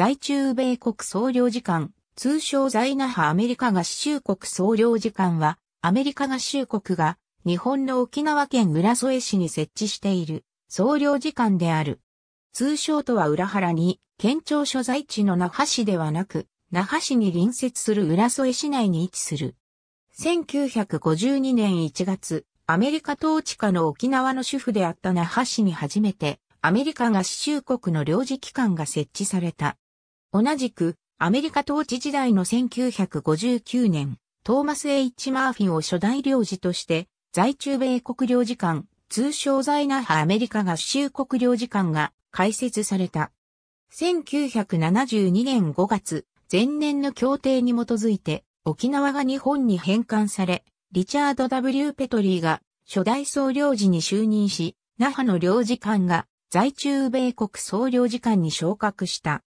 在中米国総領事館、通称在那覇アメリカ合衆国総領事館は、アメリカ合衆国が日本の沖縄県浦添市に設置している総領事館である。通称とは裏腹に、県庁所在地の那覇市ではなく、那覇市に隣接する浦添市内に位置する。1952年1月、アメリカ統治下の沖縄の主婦であった那覇市に初めて、アメリカ合衆国の領事機関が設置された。同じく、アメリカ統治時代の1959年、トーマス・ H・ マーフィンを初代領事として、在中米国領事館、通称在那覇アメリカ合衆国領事館が開設された。1972年5月、前年の協定に基づいて、沖縄が日本に返還され、リチャード・ W・ ペトリーが初代総領事に就任し、那覇の領事館が在中米国総領事館に昇格した。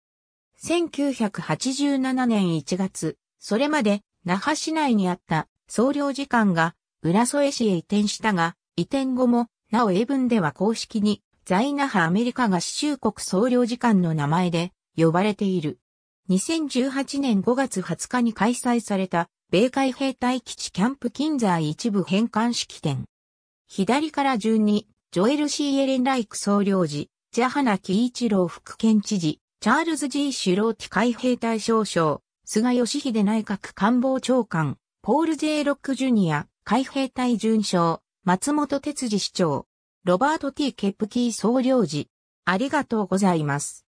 1987年1月、それまで那覇市内にあった総領事館が浦添市へ移転したが、移転後も、なお英文では公式に在那覇アメリカ合衆国総領事館の名前で呼ばれている。2018年5月20日に開催された米海兵隊基地キャンプ金在一部返還式典。左から順に、ジョエル・シー・エレン・ライク総領事、ジャハナ・キイチロー副県知事、チャールズ・ G・ シュローティ海兵隊少将、菅義偉内閣官房長官、ポール・ J・ ロック・ジュニア、海兵隊准将、松本哲司市長、ロバート・ T・ ケップキー総領事。ありがとうございます。